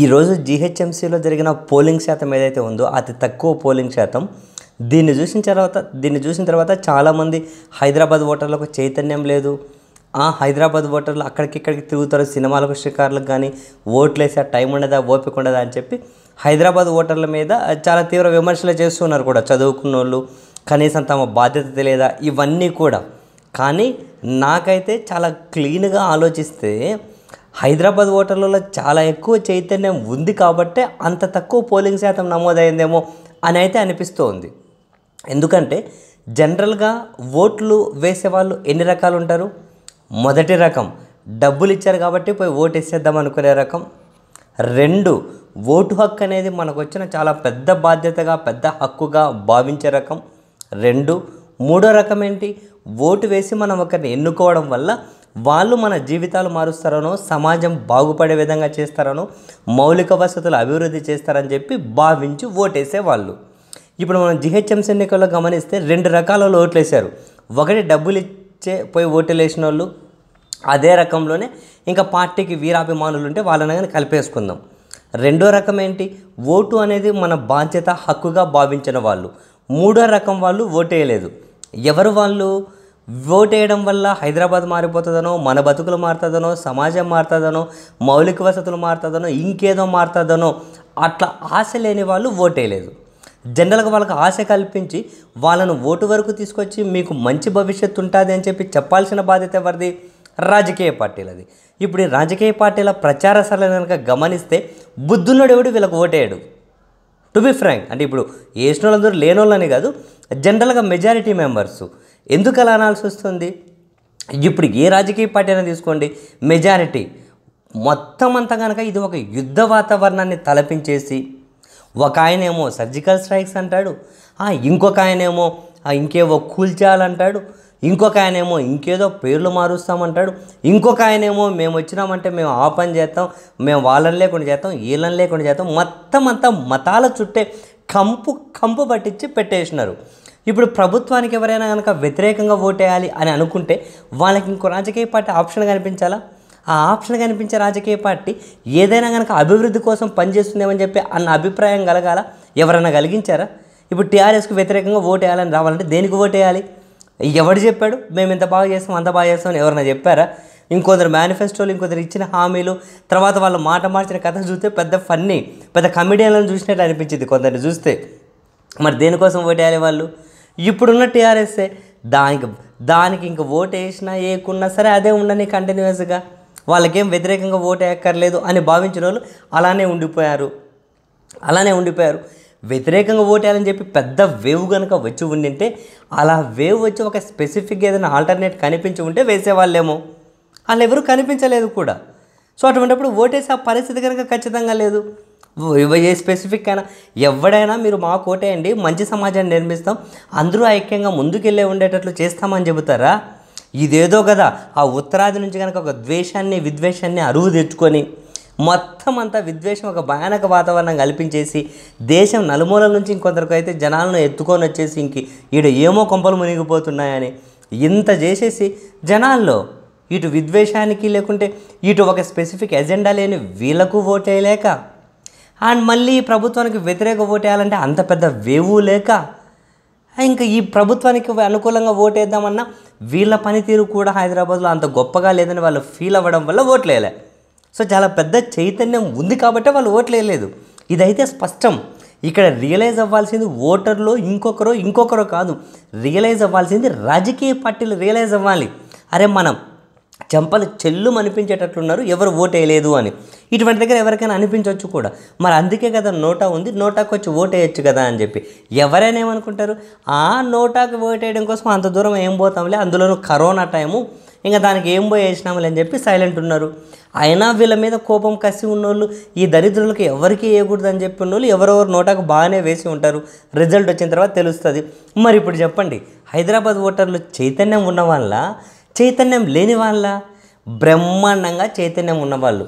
ఈరోజు జీహెచ్ఎంసీలో జరిగిన పోలింగ్ శాతం ఏదైతే ఉందో అతి తక్కువ పోలింగ్ శాతం దీన్ని చూసిన తర్వాత దీన్ని చూసిన తర్వాత చాలామంది హైదరాబాద్ ఓటర్లకు చైతన్యం లేదు ఆ హైదరాబాద్ ఓటర్లు అక్కడికిక్కడికి తిరుగుతారు సినిమాలకు షికార్లకు కానీ ఓట్లు వేసే టైం ఉండదా ఓపిక ఉండదా అని చెప్పి హైదరాబాద్ ఓటర్ల మీద చాలా తీవ్ర విమర్శలు చేస్తున్నారు కూడా చదువుకున్న వాళ్ళు కనీసం తమ బాధ్యత తెలియదా ఇవన్నీ కూడా కానీ నాకైతే చాలా క్లీన్గా ఆలోచిస్తే హైదరాబాద్ ఓటర్లలో చాలా ఎక్కువ చైతన్యం ఉంది కాబట్టే అంత తక్కువ పోలింగ్ శాతం నమోదైందేమో అని అయితే అనిపిస్తోంది ఎందుకంటే జనరల్గా ఓట్లు వేసేవాళ్ళు ఎన్ని రకాలు ఉంటారు మొదటి రకం డబ్బులు ఇచ్చారు కాబట్టి పోయి ఓటు వేసేద్దాం అనుకునే రకం రెండు ఓటు హక్కు అనేది మనకు వచ్చిన చాలా పెద్ద బాధ్యతగా పెద్ద హక్కుగా భావించే రకం రెండు మూడో రకం ఏంటి ఓటు వేసి మనం ఒకరిని ఎన్నుకోవడం వల్ల వాళ్ళు మన జీవితాలు మారుస్తారనో సమాజం బాగుపడే విధంగా చేస్తారనో మౌలిక వసతులు అభివృద్ధి చేస్తారని చెప్పి భావించి ఓటేసేవాళ్ళు ఇప్పుడు మనం జిహెచ్ఎంసీ ఎన్నికల్లో గమనిస్తే రెండు రకాల ఓట్లేశారు ఒకటి డబ్బులు ఇచ్చే పోయి ఓట్లు వేసిన వాళ్ళు అదే రకంలోనే ఇంకా పార్టీకి వీరాభిమానులు ఉంటే వాళ్ళని కానీ కలిపేసుకుందాం రెండో రకం ఏంటి ఓటు అనేది మన బాధ్యత హక్కుగా భావించిన వాళ్ళు మూడో రకం వాళ్ళు ఓటేయలేదు ఎవరు వాళ్ళు ఓట్ వేయడం వల్ల హైదరాబాద్ మారిపోతుందనో మన బతుకులు మారుతుందనో సమాజం మారుతుందనో మౌలిక వసతులు మారుతుందనో ఇంకేదో మారుతుందనో అట్లా ఆశ లేని వాళ్ళు ఓట్ వేయలేదు జనరల్గా వాళ్ళకి ఆశ కల్పించి వాళ్ళను ఓటు వరకు తీసుకొచ్చి మీకు మంచి భవిష్యత్తు ఉంటుంది అని చెప్పి చెప్పాల్సిన బాధ్యత ఎవరిది రాజకీయ పార్టీలది ఇప్పుడు ఈ రాజకీయ పార్టీల ప్రచార సరళ కనుక గమనిస్తే బుద్ధున్నోడు ఎవడు వీళ్ళకి ఓటేయడు టు బి ఫ్రాంక్ అంటే ఇప్పుడు వేసిన వాళ్ళందరూ లేనోళ్ళని కాదు జనరల్గా మెజారిటీ మెంబర్సు ఎందుకు అలా అనాల్సి వస్తుంది ఇప్పుడు ఏ రాజకీయ పార్టీ అయినా తీసుకోండి మెజారిటీ మొత్తం అంతా కనుక ఇది ఒక యుద్ధ వాతావరణాన్ని తలపించేసి ఒక ఆయనేమో సర్జికల్ స్ట్రైక్స్ అంటాడు ఇంకొక ఆయనేమో ఇంకేవో కూల్చాలంటాడు ఇంకొక ఆయనేమో ఇంకేదో పేర్లు మారుస్తామంటాడు ఇంకొక ఆయనేమో మేము వచ్చినామంటే మేము ఆ పని చేస్తాం మేము వాళ్ళని లేకుండా చేస్తాం వీళ్ళని లేకుండా చేస్తాం మొత్తం అంతా మతాల చుట్టే కంపు కంపు పట్టించి పెట్టేసినారు ఇప్పుడు ప్రభుత్వానికి ఎవరైనా కనుక వ్యతిరేకంగా ఓటేయాలి అని అనుకుంటే వాళ్ళకి ఇంకో రాజకీయ పార్టీ ఆప్షన్ కనిపించాలా ఆ ఆప్షన్ కనిపించే రాజకీయ పార్టీ ఏదైనా కనుక అభివృద్ధి కోసం పనిచేస్తుందేమని చెప్పి అన్న అభిప్రాయం కలగాల ఎవరైనా కలిగించారా ఇప్పుడు టీఆర్ఎస్కి వ్యతిరేకంగా ఓటు వేయాలని రావాలంటే దేనికి ఓటు వేయాలి ఎవడు చెప్పాడు మేము ఇంత బాగా చేస్తాం అంత బాగా చేస్తాం ఎవరైనా చెప్పారా ఇంకొందరు మేనిఫెస్టోలు ఇంకొందరు ఇచ్చిన హామీలు తర్వాత వాళ్ళు మాట మార్చిన కథ చూస్తే పెద్ద ఫన్నీ పెద్ద కమెడియన్లను చూసినట్టు అనిపించింది కొందరిని చూస్తే మరి దేనికోసం ఓటేయాలి వాళ్ళు ఇప్పుడున్న టీఆర్ఎస్ఏ దానికి దానికి ఇంక ఓటు వేసినా ఏకున్నా సరే అదే ఉండని కంటిన్యూస్గా వాళ్ళకేం వ్యతిరేకంగా ఓటు వేయక్కర్లేదు అని భావించిన వాళ్ళు అలానే ఉండిపోయారు అలానే ఉండిపోయారు వ్యతిరేకంగా ఓటేయాలని చెప్పి పెద్ద వేవ్ కనుక వచ్చి ఉండింటే అలా వేవ్ వచ్చి ఒక స్పెసిఫిక్ ఏదైనా ఆల్టర్నేట్ కనిపించి ఉంటే వేసేవాళ్ళేమో వాళ్ళు ఎవరు కనిపించలేదు కూడా సో అటువంటిప్పుడు ఓటేసే పరిస్థితి కనుక ఖచ్చితంగా లేదు ఏ స్పెసిఫిక్ అయినా ఎవడైనా మీరు మా కోటేయండి మంచి సమాజాన్ని నిర్మిస్తాం అందరూ ఐక్యంగా ముందుకెళ్ళే ఉండేటట్లు చేస్తామని చెబుతారా ఇదేదో కదా ఆ ఉత్తరాది నుంచి కనుక ఒక ద్వేషాన్ని విద్వేషాన్ని అరువు తెచ్చుకొని మొత్తం అంతా విద్వేషం ఒక భయానక వాతావరణం కల్పించేసి దేశం నలుమూలల నుంచి ఇంకొందరికి అయితే జనాలను ఎత్తుకొని వచ్చేసి ఇంక ఈడ ఏమో కొంపలు మునిగిపోతున్నాయని ఇంత చేసేసి జనాల్లో ఇటు విద్వేషానికి లేకుంటే ఇటు ఒక స్పెసిఫిక్ ఎజెండా లేని వీళ్ళకు ఓటేయలేక అండ్ మళ్ళీ ప్రభుత్వానికి వ్యతిరేక ఓటేయాలంటే అంత పెద్ద వేవు లేక ఇంకా ఈ ప్రభుత్వానికి అనుకూలంగా ఓటేద్దామన్నా వీళ్ళ పనితీరు కూడా హైదరాబాద్లో అంత గొప్పగా లేదని వాళ్ళు ఫీల్ అవ్వడం వల్ల ఓట్లేయలే సో చాలా పెద్ద చైతన్యం ఉంది కాబట్టి వాళ్ళు ఓట్లేయలేదు ఇదైతే స్పష్టం ఇక్కడ రియలైజ్ అవ్వాల్సింది ఓటర్లో ఇంకొకరు ఇంకొకరో కాదు రియలైజ్ అవ్వాల్సింది రాజకీయ పార్టీలు రియలైజ్ అవ్వాలి అరే మనం చెంపలు చెల్లు అనిపించేటట్లున్నారు ఎవరు వేయలేదు అని ఇటువంటి దగ్గర ఎవరికైనా అనిపించవచ్చు కూడా మరి అందుకే కదా నోటా ఉంది నోటాకు వచ్చి వేయచ్చు కదా అని చెప్పి ఎవరైనా ఏమనుకుంటారు ఆ నోటాకు వేయడం కోసం అంత దూరం ఏం పోతాంలే అందులోనూ కరోనా టైము ఇంకా దానికి ఏం పోయేసినాములే అని చెప్పి సైలెంట్ ఉన్నారు అయినా వీళ్ళ మీద కోపం కసి ఉన్నోళ్ళు ఈ దరిద్రులకు ఎవరికి వేయకూడదని చెప్పి ఉన్నోళ్ళు ఎవరెవరు నోటాకు బాగానే వేసి ఉంటారు రిజల్ట్ వచ్చిన తర్వాత తెలుస్తుంది మరి ఇప్పుడు చెప్పండి హైదరాబాద్ ఓటర్లు చైతన్యం ఉన్న వాళ్ళ చైతన్యం లేని వాళ్ళ బ్రహ్మాండంగా చైతన్యం ఉన్నవాళ్ళు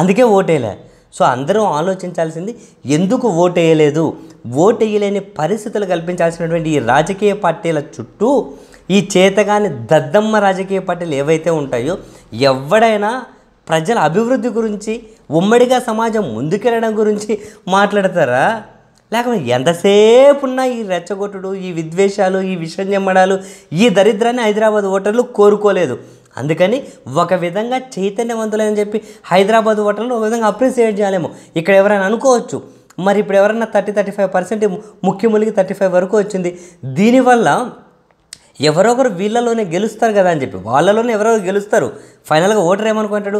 అందుకే ఓటేలే సో అందరూ ఆలోచించాల్సింది ఎందుకు ఓటేయలేదు ఓటేయలేని పరిస్థితులు కల్పించాల్సినటువంటి ఈ రాజకీయ పార్టీల చుట్టూ ఈ చేతగాని దద్దమ్మ రాజకీయ పార్టీలు ఏవైతే ఉంటాయో ఎవడైనా ప్రజల అభివృద్ధి గురించి ఉమ్మడిగా సమాజం ముందుకెళ్ళడం గురించి మాట్లాడతారా లేకపోతే ఎంతసేపు ఉన్న ఈ రెచ్చగొట్టుడు ఈ విద్వేషాలు ఈ విషయం ఈ దరిద్రాన్ని హైదరాబాద్ ఓటర్లు కోరుకోలేదు అందుకని ఒక విధంగా చైతన్యవంతులని చెప్పి హైదరాబాద్ ఓటర్లు ఒక విధంగా అప్రిసియేట్ చేయలేము ఇక్కడ ఎవరైనా అనుకోవచ్చు మరి ఇప్పుడు ఎవరైనా థర్టీ థర్టీ ఫైవ్ పర్సెంట్ ముఖ్యములకి థర్టీ ఫైవ్ వరకు వచ్చింది దీనివల్ల ఎవరొకరు వీళ్ళలోనే గెలుస్తారు కదా అని చెప్పి వాళ్ళలోనే ఎవరో గెలుస్తారు ఫైనల్గా ఓటర్ ఏమనుకుంటాడు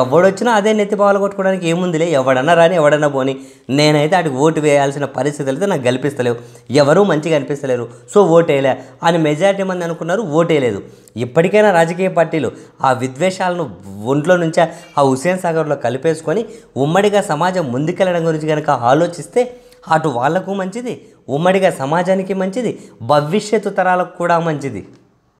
ఎవడొచ్చినా అదే నెత్తి పాలు కొట్టుకోవడానికి ఏముందిలే ఎవడన్నా రాని ఎవడన్నా పోని నేనైతే అటు ఓటు వేయాల్సిన పరిస్థితులు అయితే నాకు కల్పిస్తలేవు ఎవరూ మంచిగా అనిపిస్తలేరు సో ఓటేయలే అని మెజారిటీ మంది అనుకున్నారు ఓటేయలేదు ఇప్పటికైనా రాజకీయ పార్టీలు ఆ విద్వేషాలను ఒంట్లో నుంచే ఆ హుసేన్ సాగర్లో కలిపేసుకొని ఉమ్మడిగా సమాజం ముందుకెళ్ళడం గురించి కనుక ఆలోచిస్తే అటు వాళ్లకు మంచిది ఉమ్మడిగా సమాజానికి మంచిది భవిష్యత్తు తరాలకు కూడా మంచిది